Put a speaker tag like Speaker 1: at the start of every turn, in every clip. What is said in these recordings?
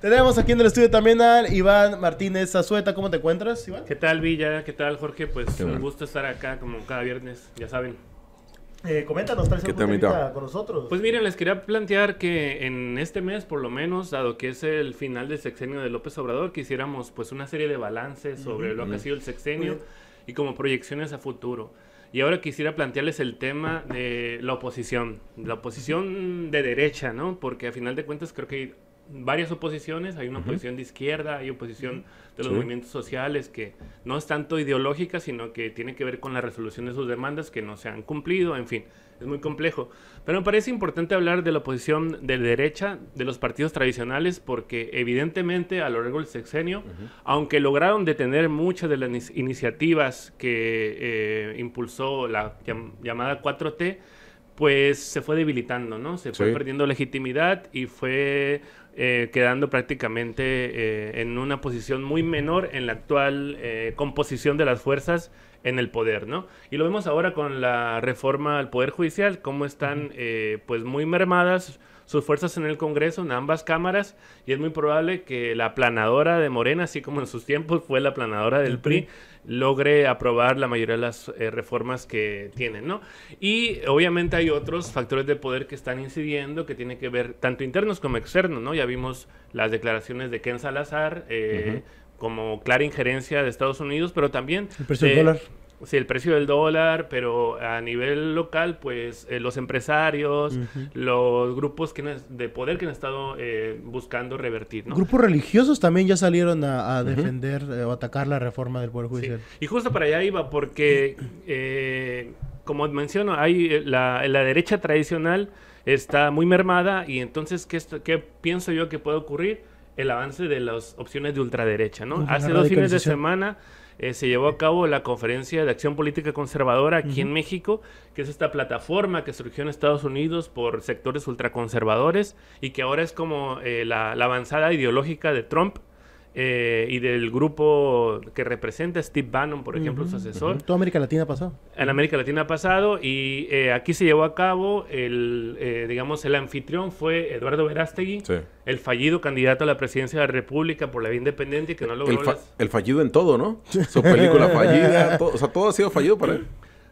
Speaker 1: Tenemos aquí en el estudio también al Iván Martínez Azueta. ¿Cómo te encuentras, Iván?
Speaker 2: ¿Qué tal, Villa? ¿Qué tal, Jorge? Pues un gusto estar acá como cada viernes, ya saben.
Speaker 1: Eh, coméntanos, con
Speaker 2: nosotros. Pues miren, les quería plantear que en este mes, por lo menos, dado que es el final del sexenio de López Obrador, quisiéramos pues una serie de balances sobre lo que ha sido el sexenio y como proyecciones a futuro. Y ahora quisiera plantearles el tema de la oposición, la oposición de derecha, ¿no? Porque a final de cuentas creo que varias oposiciones, hay una oposición de izquierda, hay oposición de los movimientos sociales que no es tanto ideológica, sino que tiene que ver con la resolución de sus demandas que no se han cumplido, en fin, es muy complejo. Pero me parece importante hablar de la oposición de derecha, de los partidos tradicionales, porque evidentemente a lo largo del sexenio, aunque lograron detener muchas de las iniciativas que eh, impulsó la llamada 4T, pues se fue debilitando, ¿no? Se fue perdiendo legitimidad y fue eh, quedando prácticamente eh, en una posición muy menor en la actual eh, composición de las fuerzas en el poder, ¿no? Y lo vemos ahora con la reforma al Poder Judicial, cómo están pues muy mermadas sus fuerzas en el Congreso, en ambas cámaras, y es muy probable que la planadora de Morena, así como en sus tiempos fue la planadora del PRI, logre aprobar la mayoría de las eh, reformas que tienen, ¿no? Y obviamente hay otros factores de poder que están incidiendo, que tienen que ver tanto internos como externos, ¿no? Ya vimos las declaraciones de Ken Salazar, eh, como clara injerencia de Estados Unidos, pero también... El precio del dólar. Sí, el precio del dólar, pero a nivel local, pues eh, los empresarios, los grupos que de poder que han estado eh, buscando revertir, ¿no? Grupos
Speaker 1: religiosos también ya salieron a, defender eh, o atacar la reforma del Poder Judicial.
Speaker 2: Y justo para allá iba, porque, como menciono, hay la, derecha tradicional está muy mermada y entonces, ¿qué, qué pienso yo que puede ocurrir? El avance de las opciones de ultraderecha, ¿no? Hace dos fines de semana eh, se llevó a cabo la conferencia de acción política conservadora aquí en México, que es esta plataforma que surgió en Estados Unidos por sectores ultraconservadores y que ahora es como eh, la, avanzada ideológica de Trump eh, y del grupo que representa Steve Bannon, por ejemplo, su asesor. En
Speaker 1: Toda América Latina ha pasado.
Speaker 2: En América Latina ha pasado y eh, aquí se llevó a cabo el, eh, digamos, el anfitrión fue Eduardo Verástegui, el fallido candidato a la presidencia de la República por la Vida independiente que no logró.
Speaker 3: El, fallido en todo, ¿no? Su película fallida, o sea, todo ha sido fallido
Speaker 2: para él.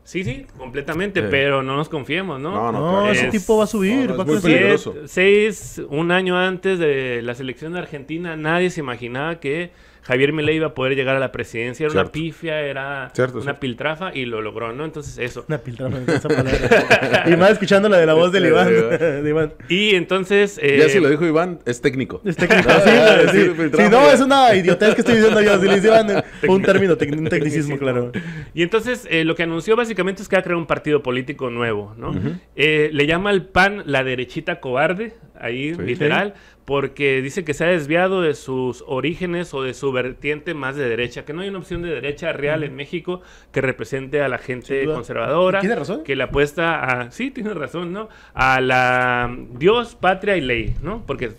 Speaker 2: Sí, sí, completamente, pero no nos confiemos, ¿no? No, ese tipo va a subir, va a Seis, un año antes de la selección de Argentina, nadie se imaginaba que Javier Milei iba a poder llegar a la presidencia. Era una pifia, era una piltrafa y lo logró, ¿no? Entonces, eso. Una piltrafa, esa palabra. y más escuchando la de la voz del Iván. de Iván. Y entonces. Eh, ya se lo dijo Iván, es técnico. Es técnico, ah, sí. sí. sí no, es una idiotez que estoy diciendo yo. Si le Iván, un término, un tecnicismo, claro. Y entonces, eh, lo que anunció básicamente es que va a crear un partido político nuevo, ¿no? Eh, le llama al PAN la derechita cobarde, ahí, literal, porque dice que se ha desviado de sus orígenes o de su vertiente más de derecha, que no hay una opción de derecha real en México que represente a la gente conservadora. Tiene razón. Que la apuesta a, sí, tiene razón, ¿no? A la mm, Dios, patria y ley, ¿no? Porque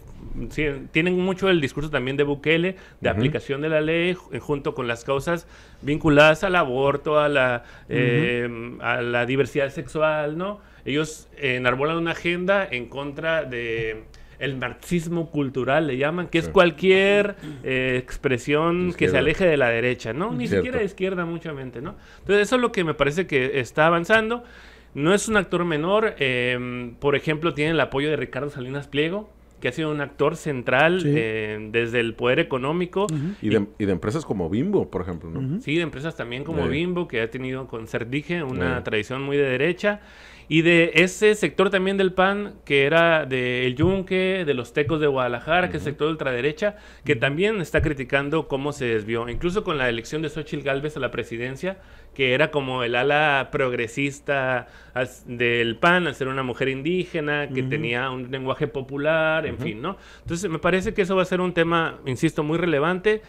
Speaker 2: sí, tienen mucho el discurso también de Bukele, de aplicación de la ley, junto con las causas vinculadas al aborto, a la, eh, a la diversidad sexual, ¿no? Ellos enarbolan una agenda en contra de el marxismo cultural le llaman, que es cualquier eh, expresión que se aleje de la derecha, ¿no? Ni siquiera de izquierda mente, ¿no? Entonces eso es lo que me parece que está avanzando. No es un actor menor, em, por ejemplo, tiene el apoyo de Ricardo Salinas Pliego, que ha sido un actor central eh, desde el poder económico. y, de, empresas
Speaker 3: como Bimbo, por ejemplo, ¿no?
Speaker 2: Sí, de empresas también como Bimbo, que ha tenido con Cerdige una tradición muy de derecha. Y de ese sector también del PAN, que era del de Yunque, de los Tecos de Guadalajara, que es el sector de ultraderecha, que también está criticando cómo se desvió. Incluso con la elección de Xochitl Galvez a la presidencia, que era como el ala progresista del PAN, al ser una mujer indígena, que tenía un lenguaje popular, en fin, ¿no? Entonces me parece que eso va a ser un tema, insisto, muy relevante.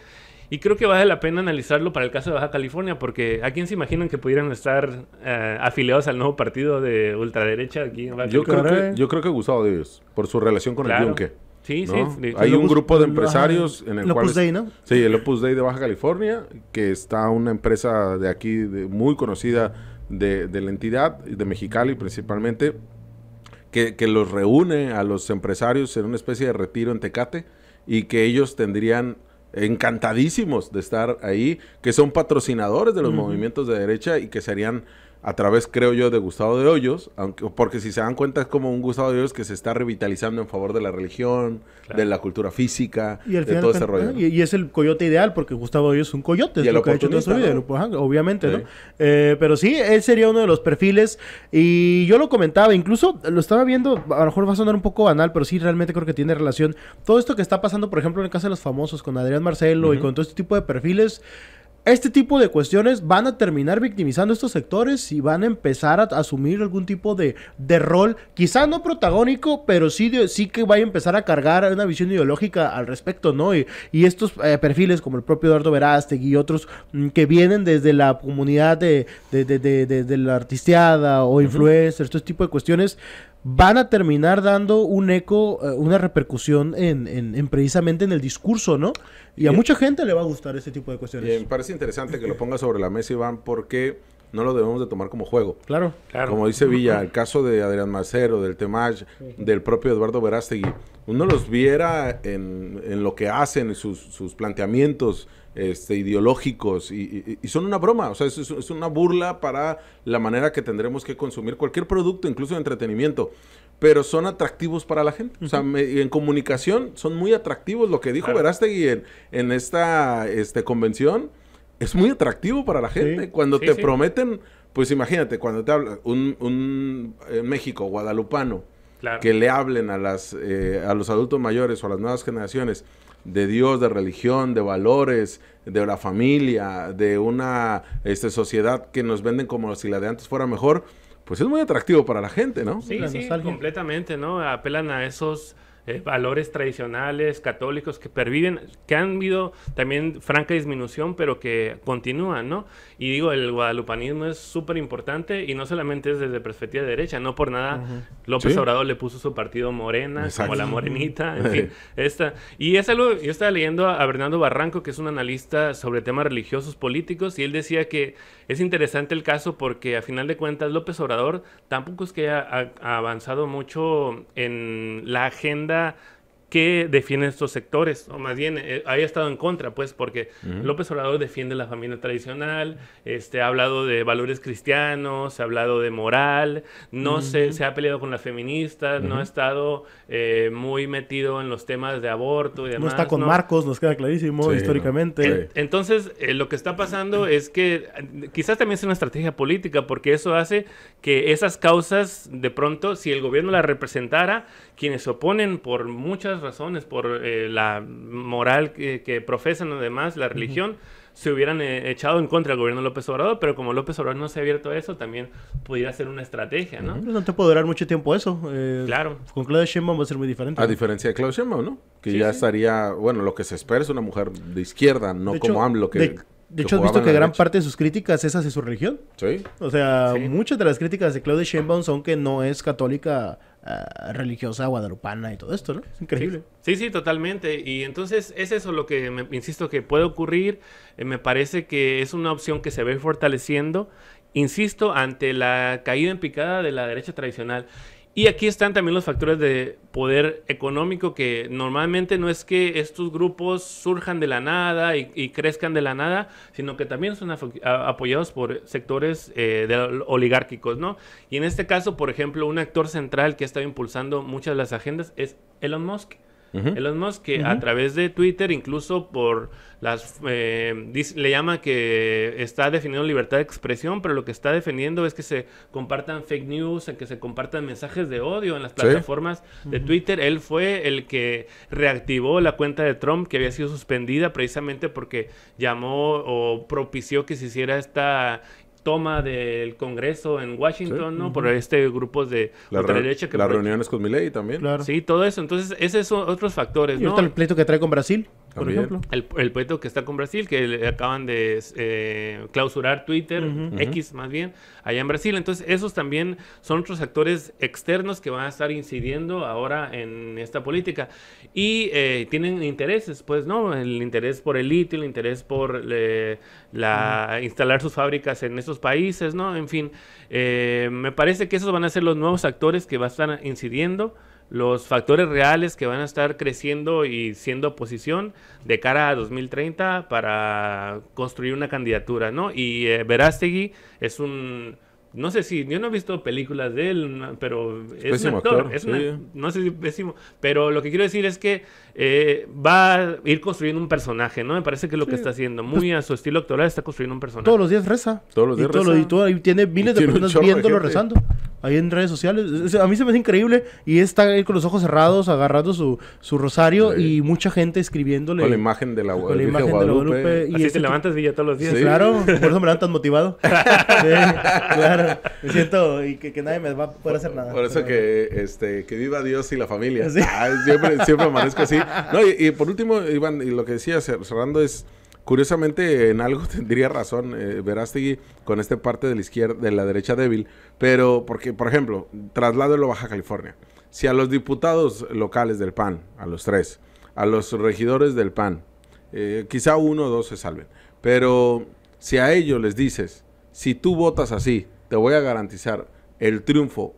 Speaker 2: Y creo que vale la pena analizarlo para el caso de Baja California, porque ¿a quién se imaginan que pudieran estar eh, afiliados al nuevo partido de ultraderecha aquí en Baja yo California? Creo que,
Speaker 3: yo creo que Gustavo de ellos, por su relación con el Yunque. Sí, sí. Hay un grupo de empresarios en el cual... Opus Dei, ¿no? Sí, el Opus Dei de Baja California, que está una empresa de aquí muy conocida de, la entidad, de Mexicali principalmente, que, que, los reúne a los empresarios en una especie de retiro en Tecate y que ellos tendrían encantadísimos de estar ahí, que son patrocinadores de los movimientos de derecha y que serían a través, creo yo, de Gustavo de Hoyos, aunque, porque si se dan cuenta es como un Gustavo de Hoyos que se está revitalizando en favor de la religión, de la cultura física, y de todo ese rollo.
Speaker 1: Y, es el coyote ideal, porque Gustavo de Hoyos es un coyote, es lo que ha hecho en su vida, obviamente, ¿no? Eh, pero sí, él sería uno de los perfiles, y yo lo comentaba, incluso lo estaba viendo, a lo mejor va a sonar un poco banal, pero sí, realmente creo que tiene relación. Todo esto que está pasando, por ejemplo, en el caso de los famosos, con Adrián Marcelo y con todo este tipo de perfiles, este tipo de cuestiones van a terminar victimizando estos sectores y van a empezar a asumir algún tipo de, rol, quizá no protagónico, pero sí, que va a empezar a cargar una visión ideológica al respecto, ¿no? Y, estos eh, perfiles como el propio Eduardo Verástegui y otros mm, que vienen desde la comunidad de, de, de la artisteada o influencers, este tipo de cuestiones, van a terminar dando un eco, eh, una repercusión en, en, precisamente en el discurso, ¿no? Y a mucha gente le va a gustar ese tipo de cuestiones. me
Speaker 3: parece interesante que lo ponga sobre la mesa, Iván, porque no lo debemos de tomar como juego. Claro, claro. Como dice Villa, el caso de Adrián Macero, del Temaj del propio Eduardo Verástegui, uno los viera en, lo que hacen, sus, sus planteamientos, este, ideológicos y, son una broma, o sea, es, una burla para la manera que tendremos que consumir cualquier producto, incluso de entretenimiento, pero son atractivos para la gente. O sea, en comunicación son muy atractivos. Lo que dijo claro. Verástegui en, esta este, convención es muy atractivo para la gente. Cuando te prometen, pues imagínate, cuando te habla un, México guadalupano, que le hablen a, las, eh, a los adultos mayores o a las nuevas generaciones de Dios, de religión, de valores, de la familia, de una este, sociedad que nos venden como si la de antes fuera mejor, pues es muy atractivo para la gente, ¿no? Sí, sí,
Speaker 2: completamente, ¿no? Apelan a esos eh, valores tradicionales católicos que perviven, que han habido también franca disminución, pero que continúan, ¿no? Y digo, el guadalupanismo es súper importante y no solamente es desde perspectiva de derecha, no por nada López Obrador le puso su partido Morena, como la Morenita, en fin, esta. Y es algo, yo estaba leyendo a, Bernardo Barranco, que es un analista sobre temas religiosos políticos, y él decía que es interesante el caso porque a final de cuentas López Obrador tampoco es que haya ha avanzado mucho en la agenda que defiende estos sectores, o más bien eh, haya estado en contra, pues, porque López Obrador defiende la familia tradicional, este, ha hablado de valores cristianos, ha hablado de moral, no se, ha peleado con las feministas, no ha estado eh, muy metido en los temas de aborto No está con Marcos,
Speaker 1: nos queda clarísimo históricamente.
Speaker 2: entonces, eh, lo que está pasando es que quizás también es una estrategia política, porque eso hace que esas causas, de pronto, si el gobierno las representara, quienes se oponen por muchas razones, por eh, la moral que, que, profesan además, la religión, se hubieran eh, echado en contra del gobierno de López Obrador, pero como López Obrador no se ha abierto a eso, también pudiera ser una estrategia, ¿no?
Speaker 1: No te puede durar mucho tiempo eso. Eh, claro. Con Claudia Sheinbaum va a ser muy diferente. A diferencia
Speaker 3: de Claudia Sheinbaum, ¿no? Que ya estaría, bueno, lo que se espera es una mujer de izquierda, no como AMLO, que... De... hecho, has visto que gran
Speaker 1: parte de sus críticas es hacia su religión. Sí. O sea, muchas de las críticas de Claudia Sheinbaum son que no es católica Ah, religiosa guadalupana y todo esto, ¿no? Es increíble.
Speaker 2: Sí, sí, totalmente. Y entonces es eso lo que, me, insisto, que puede ocurrir. Eh, me parece que es una opción que se ve fortaleciendo, insisto, ante la caída en picada de la derecha tradicional. Y aquí están también los factores de poder económico que normalmente no es que estos grupos surjan de la nada y, crezcan de la nada, sino que también son apoyados por sectores eh, oligárquicos, ¿no? Y en este caso, por ejemplo, un actor central que ha estado impulsando muchas de las agendas es Elon Musk. Elon que a través de Twitter, incluso por las. Eh, le llama que está defendiendo libertad de expresión, pero lo que está defendiendo es que se compartan fake news, que se compartan mensajes de odio en las plataformas de Twitter. Él fue el que reactivó la cuenta de Trump, que había sido suspendida precisamente porque llamó o propició que se hiciera esta toma del Congreso en Washington, ¿no? Por este grupo de la derecha que...
Speaker 3: Las reuniones con ley también.
Speaker 2: Sí, todo eso. Entonces, esos son otros factores, y ¿no? el
Speaker 1: pleito que trae con
Speaker 3: Brasil
Speaker 2: por ejemplo. El, el, proyecto que está con Brasil, que le acaban de eh, clausurar Twitter, X más bien, allá en Brasil. Entonces, esos también son otros actores externos que van a estar incidiendo ahora en esta política. Y eh, tienen intereses, pues, ¿no? El interés por el litio, el interés por eh, la, instalar sus fábricas en esos países, ¿no? En fin, me parece que esos van a ser los nuevos actores que van a estar incidiendo los factores reales que van a estar creciendo y siendo oposición de cara a 2030 para construir una candidatura, ¿no? Y eh, Verástegui es un no sé si yo no he visto películas de él, pero es, un actor, es no sé si pésimo, pero lo que quiero decir es que eh, va a ir construyendo un personaje, ¿no? Me parece que lo que está haciendo, pues muy a su estilo actoral está construyendo un personaje. Todos los
Speaker 1: días reza. Todos los días reza. y, tiene miles de personas viéndolo rezando ahí en redes sociales. A mí se me hace increíble. Y está ahí con los ojos cerrados, agarrando su, su rosario y mucha gente escribiéndole. Con la imagen de la, con la imagen De la Guadalupe. Y Así te este levantas, Villa, todos los días. Claro, por eso me levantas motivado. sí, claro. Me siento y que, nadie me va a poder hacer nada. Por eso
Speaker 3: que, este, que viva Dios y la familia. siempre, siempre amanezco así. No, y, y por último, Iván, y lo que decía cerrando es... Curiosamente, en algo tendría razón eh, Verástegui con esta parte de la izquierda, de la derecha débil, pero porque, por ejemplo, traslado lo Baja California. Si a los diputados locales del PAN, a los tres, a los regidores del PAN, eh, quizá uno o dos se salven, pero si a ellos les dices, si tú votas así, te voy a garantizar el triunfo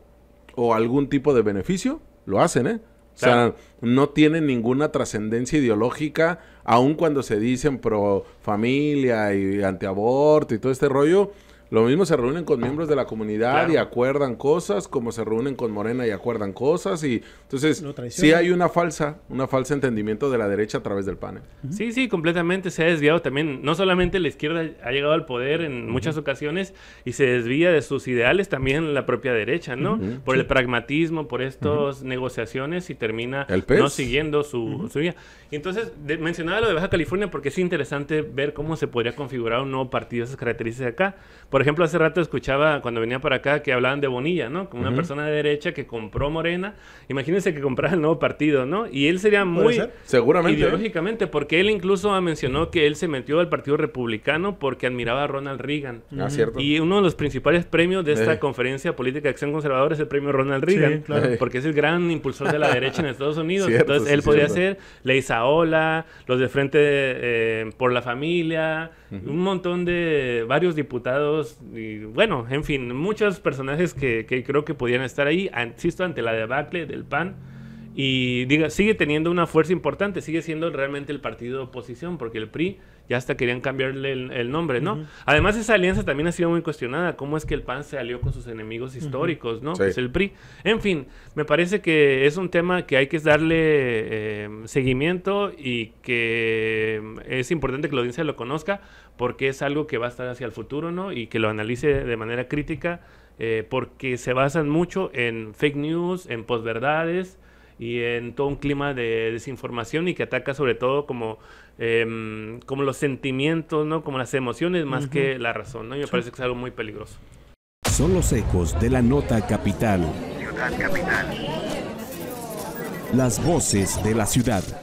Speaker 3: o algún tipo de beneficio, lo hacen, ¿eh? O sea, no tiene ninguna trascendencia ideológica, aun cuando se dicen pro familia y antiaborto y todo este rollo lo mismo se reúnen con miembros de la comunidad y acuerdan cosas, como se reúnen con Morena y acuerdan cosas. Y entonces, sí hay una falsa, una falsa entendimiento de la derecha a través del panel.
Speaker 2: Sí, sí, completamente se ha desviado también. No solamente la izquierda ha llegado al poder en muchas ocasiones y se desvía de sus ideales también la propia derecha, ¿no? Por el pragmatismo, por estas negociaciones y termina e no siguiendo su, su Y entonces, mencionaba lo de Baja California porque es interesante ver cómo se podría configurar un nuevo partido, esas características acá por ejemplo, hace rato escuchaba cuando venía para acá que hablaban de Bonilla, ¿no? Como una persona de derecha que compró Morena. Imagínense que comprara el nuevo partido, ¿no? Y él sería muy Seguramente, ¿eh? ideológicamente, porque él incluso mencionó que él se metió al Partido Republicano porque admiraba a Ronald Reagan. Ah, cierto. Y uno de los principales premios de esta eh. conferencia política de acción conservadora es el premio Ronald Reagan, claro. porque es el gran impulsor de la derecha en Estados Unidos. Entonces, él podría ser Saola, los de Frente eh, por la Familia, un montón de varios diputados, y, bueno, en fin, muchos personajes que, creo que podían estar ahí, insisto, ante la debacle del PAN. Y sigue teniendo una fuerza importante, sigue siendo realmente el partido de oposición, porque el PRI ya hasta querían cambiarle el, nombre, ¿no? Además, esa alianza también ha sido muy cuestionada. ¿Cómo es que el PAN se alió con sus enemigos históricos, ¿no? Pues el PRI. En fin, me parece que es un tema que hay que darle eh, seguimiento y que eh, es importante que la audiencia lo conozca, porque es algo que va a estar hacia el futuro, Y que lo analice de manera crítica, eh, porque se basan mucho en fake news, en posverdades y en todo un clima de desinformación y que ataca sobre todo como, em, como los sentimientos, ¿no? Como las emociones más que la razón, ¿no? me parece que es algo muy peligroso.
Speaker 3: Son los ecos de la nota capital. capital. Las voces de la ciudad.